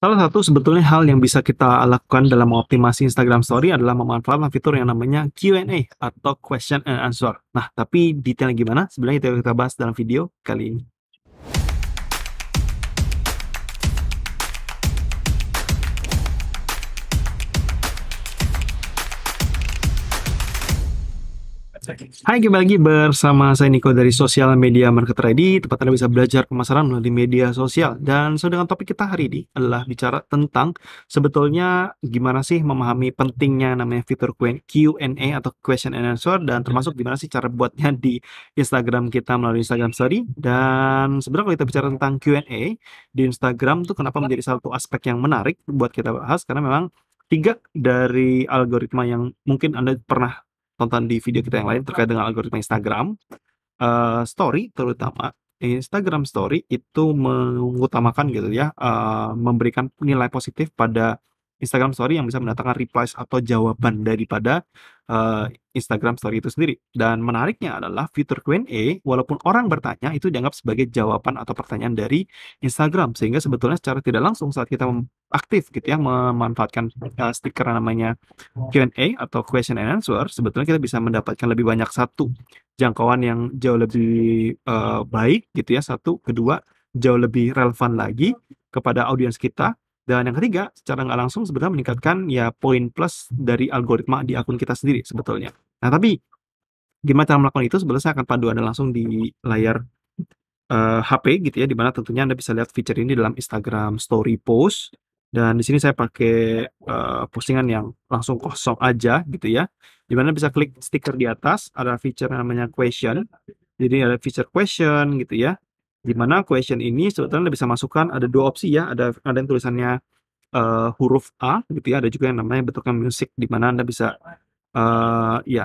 Salah satu sebetulnya hal yang bisa kita lakukan dalam mengoptimasi Instagram Story adalah memanfaatkan fitur yang namanya Q&A atau Question and Answer. Nah, tapi detailnya gimana? Sebenarnya itu kita bahas dalam video kali ini. Hai, kembali lagi bersama saya Niko dari Sosial Media Market Ready, tempat Anda bisa belajar pemasaran melalui media sosial. Dan sesuai dengan topik kita hari ini adalah bicara tentang sebetulnya gimana sih memahami pentingnya namanya fitur Q&A atau question and answer dan termasuk gimana sih cara buatnya di Instagram kita melalui Instagram Story. Dan sebenarnya kalau kita bicara tentang Q&A di Instagram tuh kenapa menjadi satu aspek yang menarik buat kita bahas karena memang tiga dari algoritma yang mungkin Anda pernah tonton di video kita yang lain terkait dengan algoritma Instagram. Uh, story terutama Instagram Story itu mengutamakan gitu ya uh, memberikan nilai positif pada Instagram Story yang bisa mendatangkan replies atau jawaban daripada uh, Instagram Story itu sendiri. Dan menariknya adalah fitur Q&A, walaupun orang bertanya itu dianggap sebagai jawaban atau pertanyaan dari Instagram, sehingga sebetulnya secara tidak langsung saat kita aktif gitu ya memanfaatkan uh, stiker namanya Q&A atau question and answer, sebetulnya kita bisa mendapatkan lebih banyak satu jangkauan yang jauh lebih uh, baik gitu ya satu, kedua jauh lebih relevan lagi kepada audiens kita dan yang ketiga, secara nggak langsung sebenarnya meningkatkan ya poin plus dari algoritma di akun kita sendiri sebetulnya. Nah, tapi gimana cara melakukan itu? Sebenarnya saya akan pandu Anda langsung di layar uh, eh, HP gitu ya, dimana tentunya Anda bisa lihat feature ini dalam Instagram Story Post. Dan di sini saya pakai uh, postingan yang langsung kosong aja gitu ya. Di mana bisa klik stiker di atas, ada feature namanya question. Jadi ada feature question gitu ya. Di mana question ini sebetulnya bisa masukkan ada dua opsi ya, ada ada yang tulisannya uh, huruf A gitu ya, ada juga yang namanya bentuknya musik di mana Anda bisa ya ya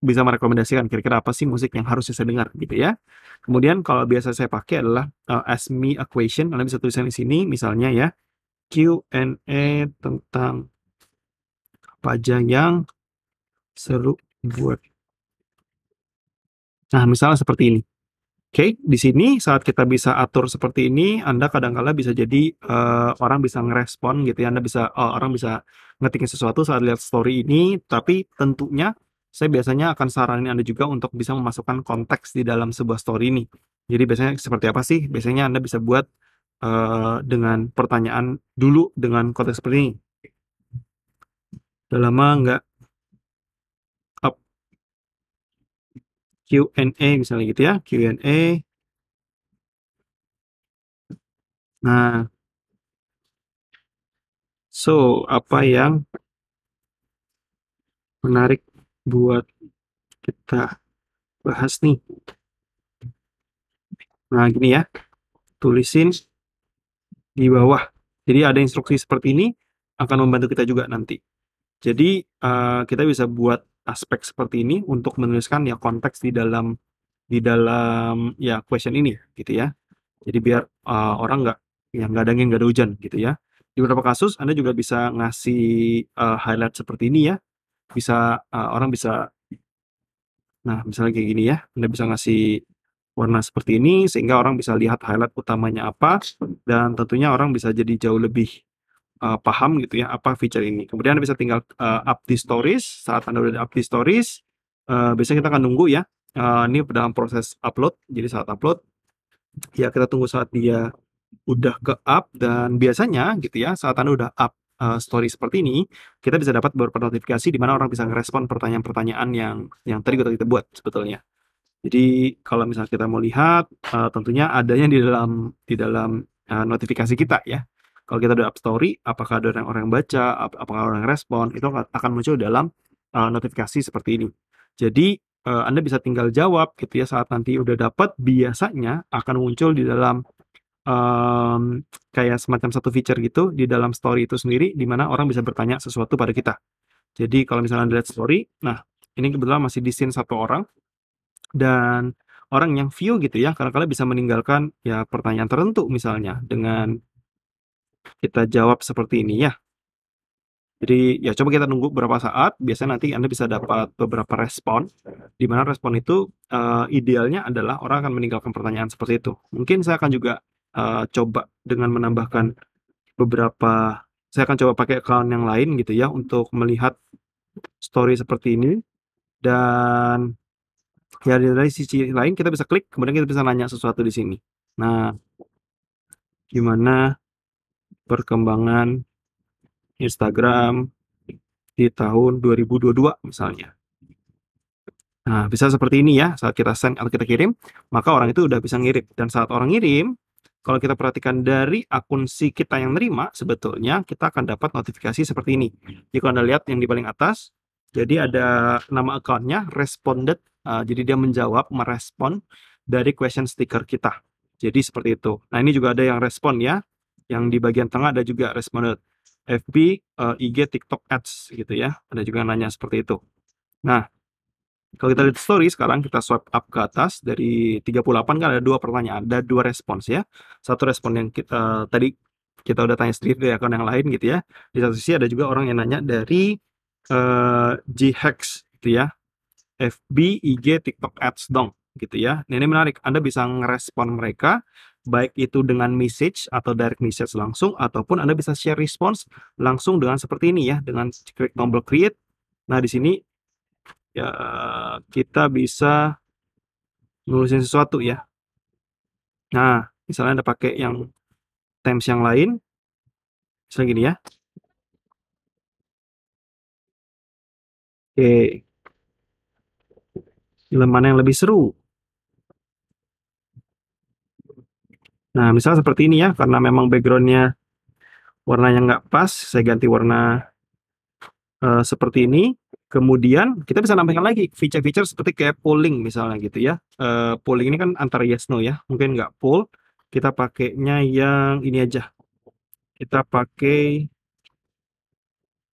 bisa merekomendasikan kira-kira apa sih musik yang harus saya dengar gitu ya. Kemudian kalau biasa saya pakai adalah, uh, ask me a question, Anda bisa tulisan di sini misalnya ya, Q&A tentang apa aja yang seru buat Nah, misalnya seperti ini. Oke, okay, di sini saat kita bisa atur seperti ini, Anda kadang-kala bisa jadi uh, orang bisa ngerespon gitu ya, Anda bisa uh, orang bisa ngetikin sesuatu saat lihat story ini, tapi tentunya saya biasanya akan saranin Anda juga untuk bisa memasukkan konteks di dalam sebuah story ini. Jadi biasanya seperti apa sih? Biasanya Anda bisa buat uh, dengan pertanyaan dulu dengan konteks seperti ini. Udah lama nggak Q&A misalnya gitu ya, Q&A. Nah, so apa yang menarik buat kita bahas nih? Nah, gini ya. Tulisin di bawah. Jadi ada instruksi seperti ini akan membantu kita juga nanti. Jadi uh, kita bisa buat aspek seperti ini untuk menuliskan ya konteks di dalam di dalam ya question ini gitu ya. Jadi biar uh, orang nggak yang nggak ada angin nggak ada hujan gitu ya. Di beberapa kasus Anda juga bisa ngasih uh, highlight seperti ini ya. Bisa uh, orang bisa nah misalnya kayak gini ya. Anda bisa ngasih warna seperti ini sehingga orang bisa lihat highlight utamanya apa dan tentunya orang bisa jadi jauh lebih uh, paham gitu ya apa feature ini. Kemudian Anda bisa tinggal uh, up di stories. Saat Anda udah up di stories, uh, biasanya kita akan nunggu ya. Uh, ini dalam proses upload. Jadi saat upload, ya kita tunggu saat dia udah ke up dan biasanya gitu ya saat Anda udah up uh, story seperti ini, kita bisa dapat beberapa notifikasi di mana orang bisa ngerespon pertanyaan-pertanyaan yang yang tadi kita buat sebetulnya. Jadi kalau misalnya kita mau lihat, uh, tentunya adanya di dalam di dalam uh, notifikasi kita ya. Kalau kita udah up story, apakah ada orang yang baca, ap apakah orang yang respon, itu akan muncul dalam uh, notifikasi seperti ini. Jadi uh, Anda bisa tinggal jawab gitu ya saat nanti udah dapat biasanya akan muncul di dalam um, kayak semacam satu feature gitu di dalam story itu sendiri di mana orang bisa bertanya sesuatu pada kita. Jadi kalau misalnya Anda lihat story, nah ini kebetulan masih di scene satu orang dan orang yang view gitu ya karena kalian bisa meninggalkan ya pertanyaan tertentu misalnya dengan kita jawab seperti ini ya. Jadi ya coba kita nunggu beberapa saat, biasanya nanti Anda bisa dapat beberapa respon, di mana respon itu uh, idealnya adalah orang akan meninggalkan pertanyaan seperti itu. Mungkin saya akan juga uh, coba dengan menambahkan beberapa, saya akan coba pakai account yang lain gitu ya, untuk melihat story seperti ini. Dan ya dari sisi lain kita bisa klik, kemudian kita bisa nanya sesuatu di sini. Nah, gimana perkembangan Instagram di tahun 2022 misalnya. Nah, bisa seperti ini ya, saat kita send atau kita kirim, maka orang itu udah bisa ngirim. Dan saat orang ngirim, kalau kita perhatikan dari akun si kita yang nerima, sebetulnya kita akan dapat notifikasi seperti ini. Jika Anda lihat yang di paling atas, jadi ada nama akunnya responded, uh, jadi dia menjawab, merespon dari question sticker kita. Jadi seperti itu. Nah, ini juga ada yang respon ya yang di bagian tengah ada juga responden FB, uh, eh, IG, TikTok Ads gitu ya. Ada juga yang nanya seperti itu. Nah, kalau kita lihat story sekarang kita swipe up ke atas dari 38 kan ada dua pertanyaan, ada dua respons ya. Satu respon yang kita, uh, eh, tadi kita udah tanya sendiri dari akun yang lain gitu ya. Di satu sisi ada juga orang yang nanya dari uh, eh, GHex gitu ya. FB, IG, TikTok Ads dong gitu ya. Nah, ini menarik. Anda bisa ngerespon mereka baik itu dengan message atau direct message langsung ataupun Anda bisa share response langsung dengan seperti ini ya dengan klik tombol create. Nah, di sini ya kita bisa nulisin sesuatu ya. Nah, misalnya Anda pakai yang times yang lain misalnya gini ya. Oke. Film mana yang lebih seru? Nah, misalnya seperti ini ya, karena memang backgroundnya warna yang nggak pas, saya ganti warna uh, seperti ini. Kemudian kita bisa nampilkan lagi feature-feature seperti kayak polling misalnya gitu ya. Uh, polling ini kan antar yes no ya, mungkin nggak poll. Kita pakainya yang ini aja. Kita pakai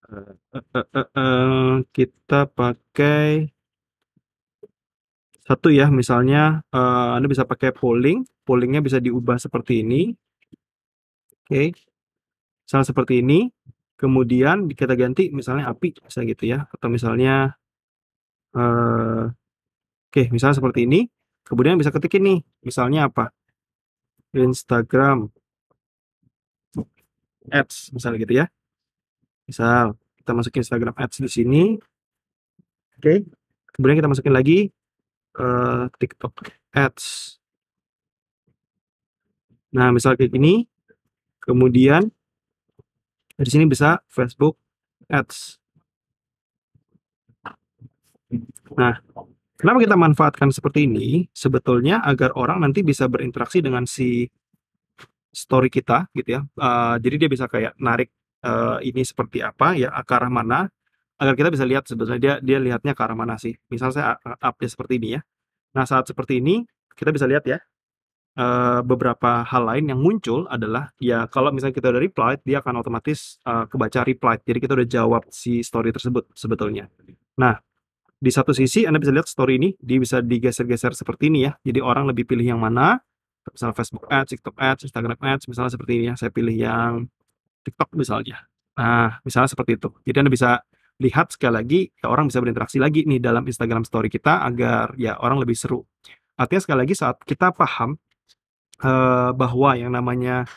uh, uh, uh, uh, kita pakai satu ya misalnya uh, Anda bisa pakai polling pollingnya bisa diubah seperti ini oke okay. misal seperti ini kemudian kita ganti misalnya api bisa gitu ya atau misalnya uh, oke okay, misalnya seperti ini kemudian bisa ketik ini misalnya apa Instagram ads misalnya gitu ya misal kita masukin Instagram ads di sini oke okay. kemudian kita masukin lagi uh, TikTok Ads. Nah, misal kayak gini. Kemudian dari sini bisa Facebook Ads. Nah, kenapa kita manfaatkan seperti ini? Sebetulnya agar orang nanti bisa berinteraksi dengan si story kita gitu ya. Uh, jadi dia bisa kayak narik uh, ini seperti apa ya akar mana agar kita bisa lihat sebenarnya dia dia lihatnya ke arah mana sih. Misal saya update seperti ini ya. Nah, saat seperti ini kita bisa lihat ya eh, beberapa hal lain yang muncul adalah ya kalau misalnya kita udah reply dia akan otomatis eh, kebaca reply. Jadi kita udah jawab si story tersebut sebetulnya. Nah, di satu sisi Anda bisa lihat story ini dia bisa digeser-geser seperti ini ya. Jadi orang lebih pilih yang mana? Misalnya Facebook Ads, TikTok Ads, Instagram Ads, misalnya seperti ini ya. Saya pilih yang TikTok misalnya. Nah, misalnya seperti itu. Jadi Anda bisa lihat sekali lagi ya orang bisa berinteraksi lagi nih dalam Instagram story kita agar ya orang lebih seru. Artinya sekali lagi saat kita paham uh, bahwa yang namanya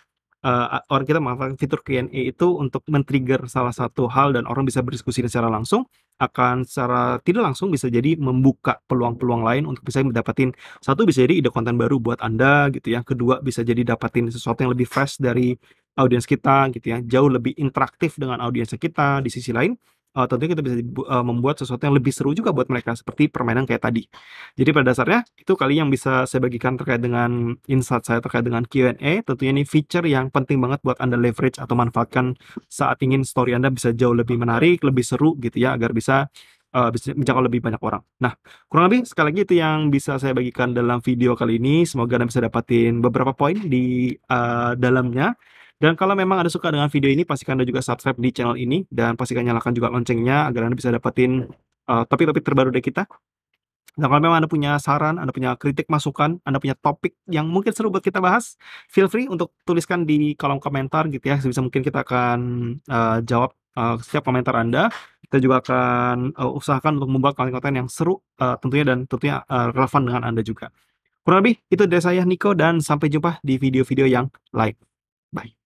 uh, orang kita memanfaatkan fitur Q&A itu untuk men-trigger salah satu hal dan orang bisa berdiskusi secara langsung akan secara tidak langsung bisa jadi membuka peluang-peluang lain untuk bisa mendapatkan satu bisa jadi ide konten baru buat Anda gitu ya. Kedua bisa jadi dapatin sesuatu yang lebih fresh dari audiens kita gitu ya. Jauh lebih interaktif dengan audiens kita di sisi lain uh, tentunya kita bisa uh, membuat sesuatu yang lebih seru juga buat mereka seperti permainan kayak tadi. Jadi pada dasarnya itu kali yang bisa saya bagikan terkait dengan insight saya terkait dengan Q&A. Tentunya ini feature yang penting banget buat Anda leverage atau manfaatkan saat ingin story Anda bisa jauh lebih menarik, lebih seru gitu ya agar bisa uh, bisa menjangkau lebih banyak orang. Nah, kurang lebih sekali lagi itu yang bisa saya bagikan dalam video kali ini. Semoga Anda bisa dapatin beberapa poin di uh, dalamnya. Dan kalau memang Anda suka dengan video ini, pastikan Anda juga subscribe di channel ini, dan pastikan nyalakan juga loncengnya agar Anda bisa dapetin eh, topik-topik uh, terbaru dari kita. Dan kalau memang Anda punya saran, Anda punya kritik, masukan, Anda punya topik yang mungkin seru buat kita bahas, feel free untuk tuliskan di kolom komentar gitu ya. Sebisa mungkin kita akan uh, jawab uh, setiap komentar Anda. Kita juga akan uh, usahakan untuk membuat konten-konten yang seru uh, tentunya dan tentunya uh, relevan dengan Anda juga. Kurang lebih itu dari saya Niko dan sampai jumpa di video-video yang lain. Bye.